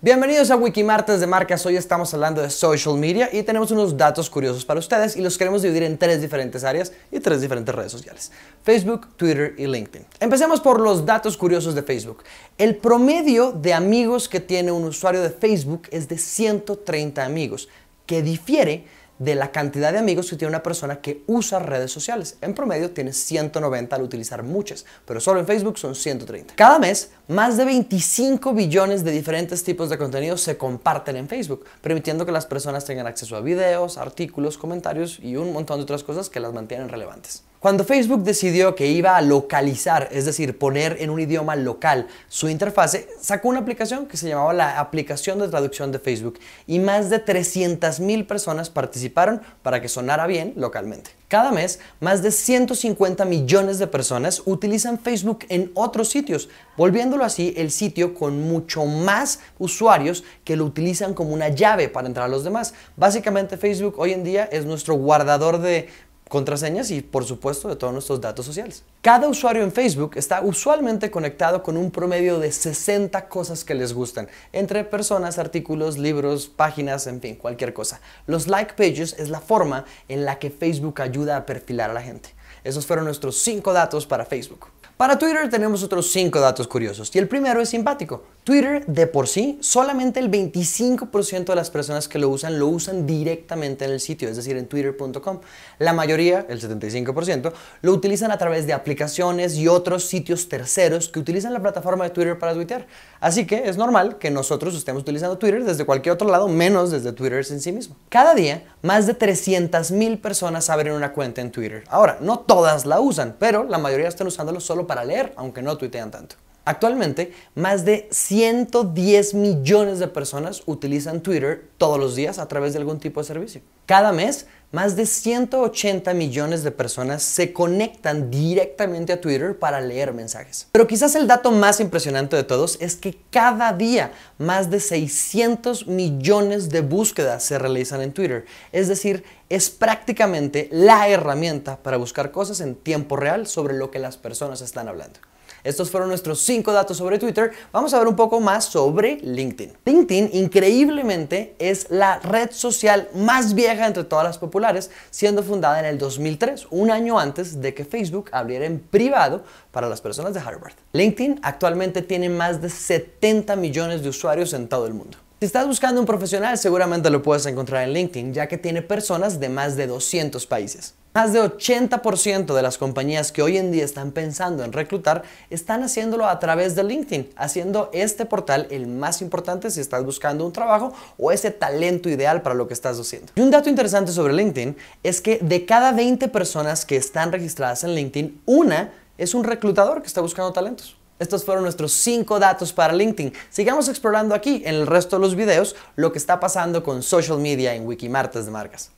Bienvenidos a Wikimartes de Marcas. Hoy estamos hablando de social media y tenemos unos datos curiosos para ustedes y los queremos dividir en tres diferentes áreas y tres diferentes redes sociales: Facebook, Twitter y LinkedIn. Empecemos por los datos curiosos de Facebook. El promedio de amigos que tiene un usuario de Facebook es de 130 amigos, que difiere de la cantidad de amigos que tiene una persona que usa redes sociales. En promedio tiene 190 al utilizar muchas, pero solo en Facebook son 130. Cada mes, más de 25 billones de diferentes tipos de contenidos se comparten en Facebook, permitiendo que las personas tengan acceso a videos, artículos, comentarios y un montón de otras cosas que las mantienen relevantes. Cuando Facebook decidió que iba a localizar, es decir, poner en un idioma local su interfase, sacó una aplicación que se llamaba la aplicación de traducción de Facebook y más de mil personas participaron para que sonara bien localmente. Cada mes, más de 150 millones de personas utilizan Facebook en otros sitios, volviéndolo así el sitio con mucho más usuarios que lo utilizan como una llave para entrar a los demás. Básicamente Facebook hoy en día es nuestro guardador de contraseñas y por supuesto de todos nuestros datos sociales. Cada usuario en Facebook está usualmente conectado con un promedio de 60 cosas que les gustan, entre personas, artículos, libros, páginas, en fin, cualquier cosa. Los like pages es la forma en la que Facebook ayuda a perfilar a la gente. Esos fueron nuestros 5 datos para Facebook. Para Twitter tenemos otros cinco datos curiosos y el primero es simpático. Twitter de por sí, solamente el 25% de las personas que lo usan lo usan directamente en el sitio, es decir, en twitter.com. La mayoría, el 75%, lo utilizan a través de aplicaciones y otros sitios terceros que utilizan la plataforma de Twitter para twittear, Así que es normal que nosotros estemos utilizando Twitter desde cualquier otro lado, menos desde Twitter en sí mismo. Cada día, más de 300.000 personas abren una cuenta en Twitter. Ahora, no todas la usan, pero la mayoría están usándolo solo para leer, aunque no tuitean tanto. Actualmente, más de 110 millones de personas utilizan Twitter todos los días a través de algún tipo de servicio. Cada mes, más de 180 millones de personas se conectan directamente a Twitter para leer mensajes. Pero quizás el dato más impresionante de todos es que cada día más de 600 millones de búsquedas se realizan en Twitter. Es decir, es prácticamente la herramienta para buscar cosas en tiempo real sobre lo que las personas están hablando. Estos fueron nuestros cinco datos sobre Twitter. Vamos a ver un poco más sobre LinkedIn. LinkedIn, increíblemente, es la red social más vieja entre todas las populares, siendo fundada en el 2003, un año antes de que Facebook abriera en privado para las personas de Harvard. LinkedIn actualmente tiene más de 70 millones de usuarios en todo el mundo. Si estás buscando un profesional, seguramente lo puedes encontrar en LinkedIn, ya que tiene personas de más de 200 países. Más de 80% de las compañías que hoy en día están pensando en reclutar están haciéndolo a través de LinkedIn, haciendo este portal el más importante si estás buscando un trabajo o ese talento ideal para lo que estás haciendo. Y un dato interesante sobre LinkedIn es que de cada 20 personas que están registradas en LinkedIn, una es un reclutador que está buscando talentos. Estos fueron nuestros cinco datos para LinkedIn. Sigamos explorando aquí en el resto de los videos lo que está pasando con social media en Wikimartes de Marcas.